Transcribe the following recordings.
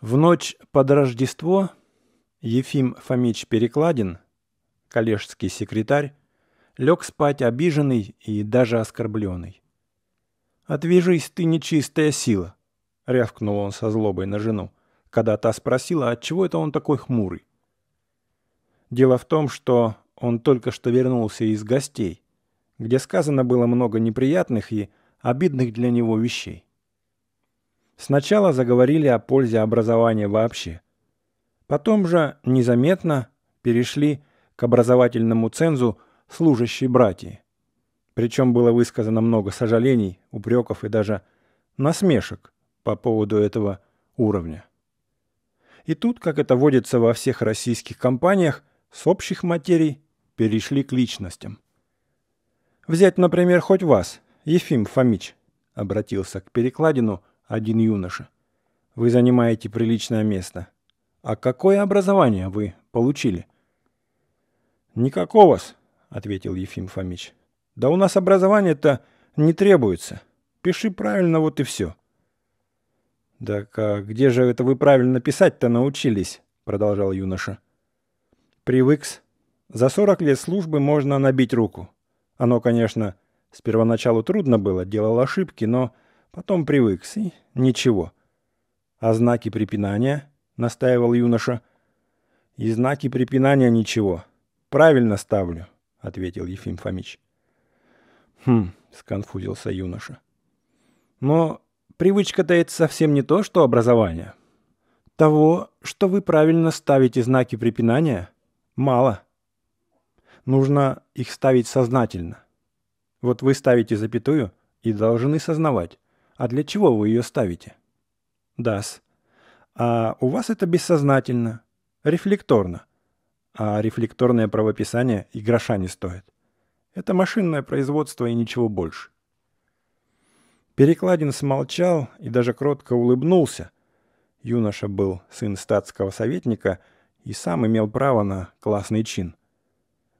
В ночь под Рождество Ефим Фомич Перекладин, коллежский секретарь, лег спать обиженный и даже оскорбленный. «Отвяжись, ты нечистая сила!» — рявкнул он со злобой на жену, когда та спросила, отчего это он такой хмурый. Дело в том, что он только что вернулся из гостей, где сказано было много неприятных и обидных для него вещей. Сначала заговорили о пользе образования вообще. Потом же незаметно перешли к образовательному цензу служащие братья, Причем было высказано много сожалений, упреков и даже насмешек по поводу этого уровня. И тут, как это водится во всех российских компаниях, с общих материй перешли к личностям. Взять, например, хоть вас, Ефим Фомич, обратился к перекладину – один юноша. «Вы занимаете приличное место. А какое образование вы получили?» «Никакого-с», — ответил Ефим Фомич. «Да у нас образование-то не требуется. Пиши правильно, вот и все». «Так а где же это вы правильно писать-то научились?» — продолжал юноша. «Привыкс. За сорок лет службы можно набить руку. Оно, конечно, с первоначалу трудно было, делал ошибки, но Потом привыкся, ничего. А знаки препинания, настаивал юноша. И знаки препинания ничего. Правильно ставлю, ответил Ефим Фомич. Хм, сконфузился юноша. Но привычка-то это совсем не то, что образование. Того, что вы правильно ставите знаки препинания, мало. Нужно их ставить сознательно. Вот вы ставите запятую и должны сознавать, а для чего вы ее ставите? Дас. А у вас это бессознательно, рефлекторно. А рефлекторное правописание и гроша не стоит. Это машинное производство и ничего больше. Перекладин смолчал и даже кротко улыбнулся. Юноша был сын статского советника и сам имел право на классный чин.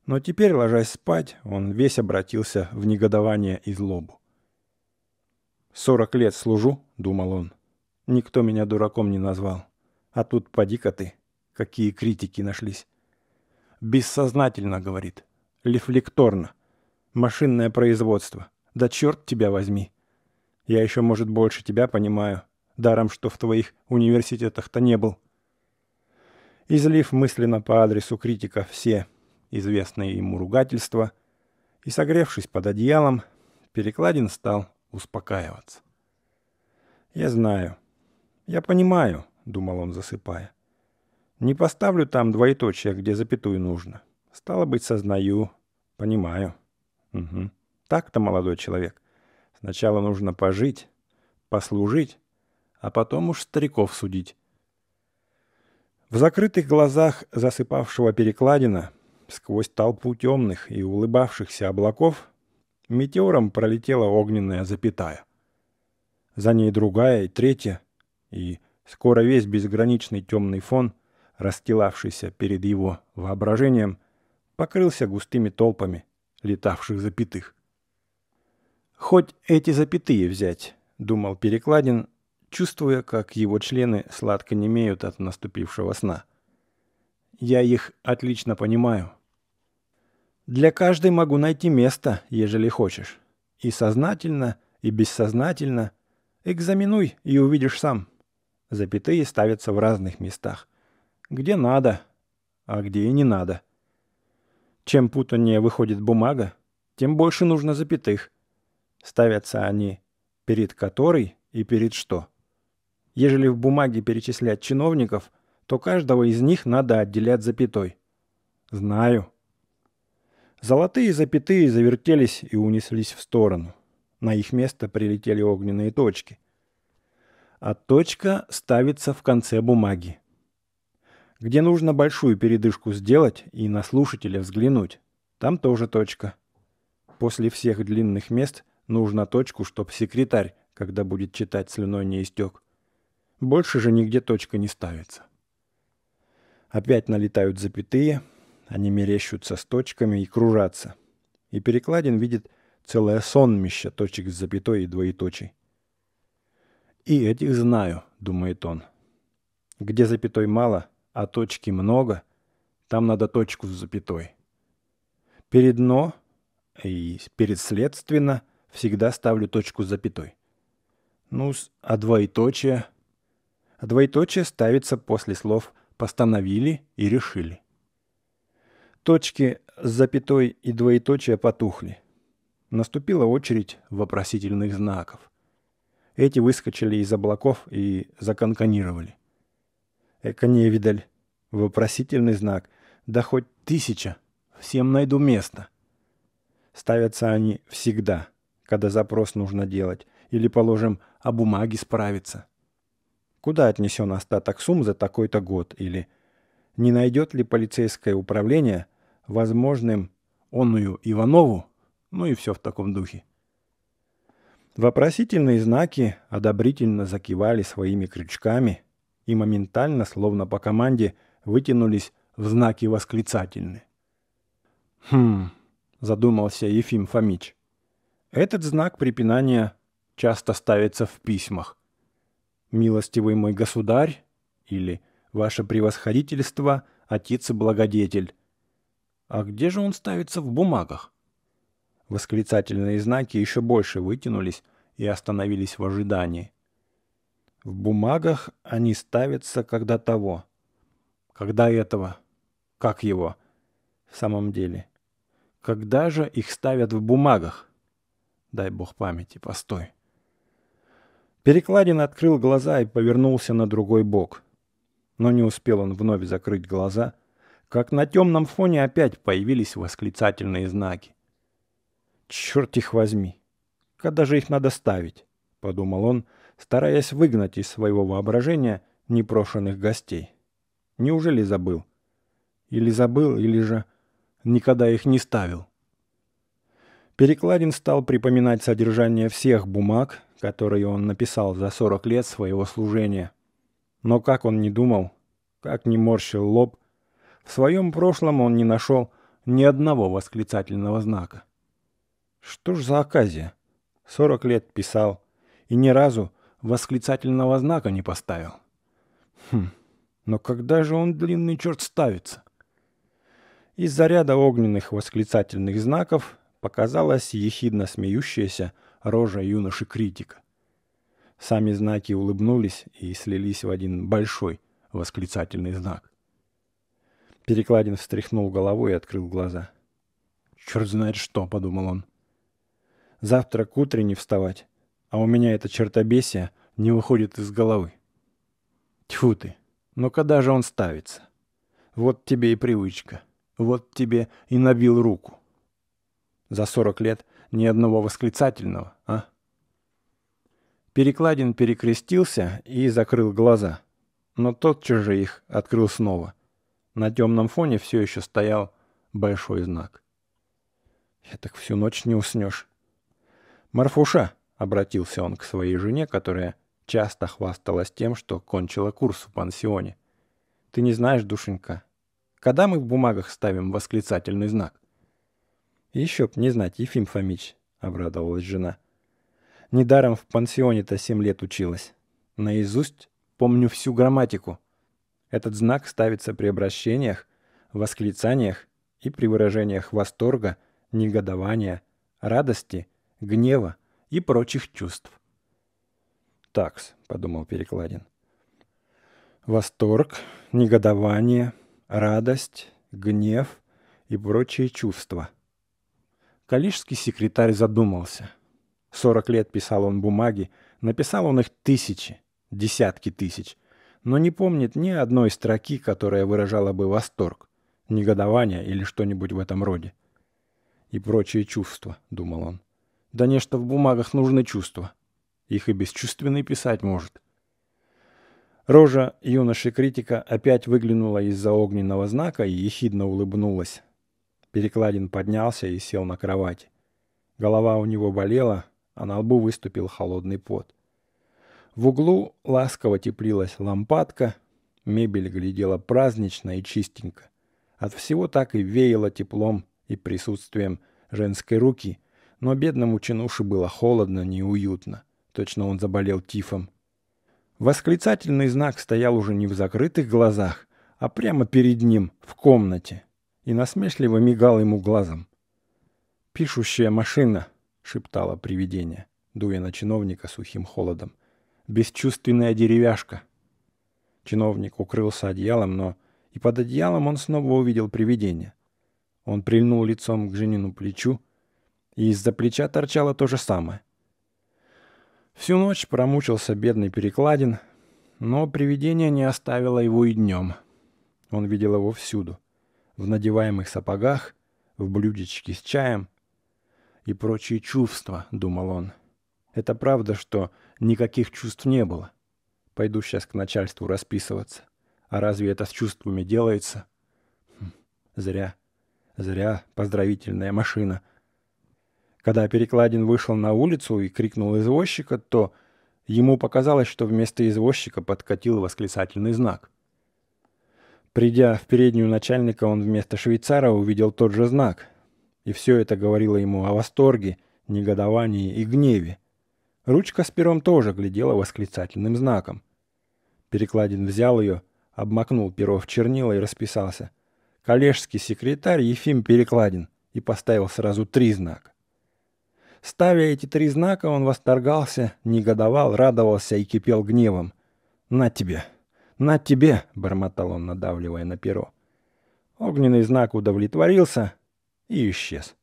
Но теперь, ложась спать, он весь обратился в негодование и злобу. «Сорок лет служу», — думал он. «Никто меня дураком не назвал. А тут поди-ка ты, какие критики нашлись». «Бессознательно», — говорит. «Рефлекторно. Машинное производство. Да черт тебя возьми. Я еще, может, больше тебя понимаю. Даром, что в твоих университетах-то не был». Излив мысленно по адресу критика все известные ему ругательства и, согревшись под одеялом, Перекладин стал успокаиваться. «Я знаю. Я понимаю», — думал он, засыпая. «Не поставлю там двоеточие, где запятую нужно. Стало быть, сознаю. Понимаю». «Угу. Так-то, молодой человек. Сначала нужно пожить, послужить, а потом уж стариков судить». В закрытых глазах засыпавшего перекладина, сквозь толпу темных и улыбавшихся облаков, Метеором пролетела огненная запятая. За ней другая и третья, и скоро весь безграничный темный фон, расстилавшийся перед его воображением, покрылся густыми толпами летавших запятых. «Хоть эти запятые взять», — думал Перекладин, чувствуя, как его члены сладко немеют от наступившего сна. «Я их отлично понимаю», для каждой могу найти место, ежели хочешь. И сознательно, и бессознательно. Экзаменуй и увидишь сам. Запятые ставятся в разных местах. Где надо, а где и не надо. Чем путаннее выходит бумага, тем больше нужно запятых. Ставятся они перед которой и перед что. Ежели в бумаге перечислять чиновников, то каждого из них надо отделять запятой. Знаю, Золотые запятые завертелись и унеслись в сторону. На их место прилетели огненные точки. А точка ставится в конце бумаги. Где нужно большую передышку сделать и на слушателя взглянуть, там тоже точка. После всех длинных мест нужно точку, чтоб секретарь, когда будет читать, слюной не истек. Больше же нигде точка не ставится. Опять налетают запятые – они мерещутся с точками и кружатся. И перекладин видит целое сонмище точек с запятой и двоеточий. «И этих знаю», — думает он. «Где запятой мало, а точки много, там надо точку с запятой. Перед «но» и перед «следственно» всегда ставлю точку с запятой. Ну, а двоеточие? А двоеточие ставится после слов «постановили» и «решили». Точки с запятой и двоеточие потухли. Наступила очередь вопросительных знаков. Эти выскочили из облаков и законканировали. Эко невидаль. Вопросительный знак. Да хоть тысяча. Всем найду место. Ставятся они всегда, когда запрос нужно делать. Или, положим, о бумаге справиться. Куда отнесен остаток сумм за такой-то год? Или не найдет ли полицейское управление возможным онную Иванову, ну и все в таком духе. Вопросительные знаки одобрительно закивали своими крючками и моментально, словно по команде, вытянулись в знаки восклицательные. «Хм», — задумался Ефим Фомич, — «этот знак препинания часто ставится в письмах. Милостивый мой государь или ваше превосходительство, отец и благодетель». «А где же он ставится в бумагах?» Восклицательные знаки еще больше вытянулись и остановились в ожидании. В бумагах они ставятся, когда того. Когда этого? Как его? В самом деле. Когда же их ставят в бумагах? Дай бог памяти, постой. Перекладин открыл глаза и повернулся на другой бок. Но не успел он вновь закрыть глаза, как на темном фоне опять появились восклицательные знаки. «Черт их возьми! Когда же их надо ставить?» — подумал он, стараясь выгнать из своего воображения непрошенных гостей. «Неужели забыл? Или забыл, или же никогда их не ставил?» Перекладин стал припоминать содержание всех бумаг, которые он написал за 40 лет своего служения — но как он не думал, как не морщил лоб, в своем прошлом он не нашел ни одного восклицательного знака. Что ж за оказия? Сорок лет писал и ни разу восклицательного знака не поставил. Хм, но когда же он длинный черт ставится? Из заряда огненных восклицательных знаков показалась ехидно смеющаяся рожа юноши-критика. Сами знаки улыбнулись и слились в один большой восклицательный знак. Перекладин встряхнул головой и открыл глаза. «Черт знает что», — подумал он. «Завтра к утре не вставать, а у меня это чертобесие не выходит из головы». «Тьфу ты! Но ну когда же он ставится? Вот тебе и привычка, вот тебе и набил руку». За сорок лет ни одного восклицательного, а?» Перекладин перекрестился и закрыл глаза. Но тотчас же их открыл снова. На темном фоне все еще стоял большой знак. «Я так всю ночь не уснешь». «Марфуша!» — обратился он к своей жене, которая часто хвасталась тем, что кончила курс в пансионе. «Ты не знаешь, душенька, когда мы в бумагах ставим восклицательный знак?» «Еще б не знать, Ефим Фомич», — обрадовалась жена — Недаром в пансионе-то семь лет училась. Наизусть помню всю грамматику. Этот знак ставится при обращениях, восклицаниях и при выражениях восторга, негодования, радости, гнева и прочих чувств. «Такс», — подумал Перекладин. «Восторг, негодование, радость, гнев и прочие чувства». Калишский секретарь задумался — Сорок лет писал он бумаги, написал он их тысячи, десятки тысяч, но не помнит ни одной строки, которая выражала бы восторг, негодование или что-нибудь в этом роде. И прочие чувства, думал он. Да нечто в бумагах нужны чувства. Их и бесчувственный писать может. Рожа юноши-критика опять выглянула из-за огненного знака и ехидно улыбнулась. Перекладин поднялся и сел на кровать. Голова у него болела, а на лбу выступил холодный пот. В углу ласково теплилась лампадка, мебель глядела празднично и чистенько. От всего так и веяло теплом и присутствием женской руки, но бедному чинуши было холодно, неуютно. Точно он заболел тифом. Восклицательный знак стоял уже не в закрытых глазах, а прямо перед ним, в комнате, и насмешливо мигал ему глазом. «Пишущая машина», шептало привидение, дуя на чиновника сухим холодом. «Бесчувственная деревяшка!» Чиновник укрылся одеялом, но и под одеялом он снова увидел привидение. Он прильнул лицом к женину плечу, и из-за плеча торчало то же самое. Всю ночь промучился бедный перекладин, но привидение не оставило его и днем. Он видел его всюду. В надеваемых сапогах, в блюдечке с чаем, и прочие чувства», — думал он. «Это правда, что никаких чувств не было. Пойду сейчас к начальству расписываться. А разве это с чувствами делается?» хм, «Зря. Зря поздравительная машина». Когда Перекладин вышел на улицу и крикнул извозчика, то ему показалось, что вместо извозчика подкатил восклицательный знак. Придя в переднюю начальника, он вместо швейцара увидел тот же знак — и все это говорило ему о восторге, негодовании и гневе. Ручка с пером тоже глядела восклицательным знаком. Перекладин взял ее, обмакнул перо в чернила и расписался. Коллежский секретарь Ефим Перекладин и поставил сразу три знака. Ставя эти три знака, он восторгался, негодовал, радовался и кипел гневом. «На тебе! На тебе!» — бормотал он, надавливая на перо. Огненный знак удовлетворился, и исчез.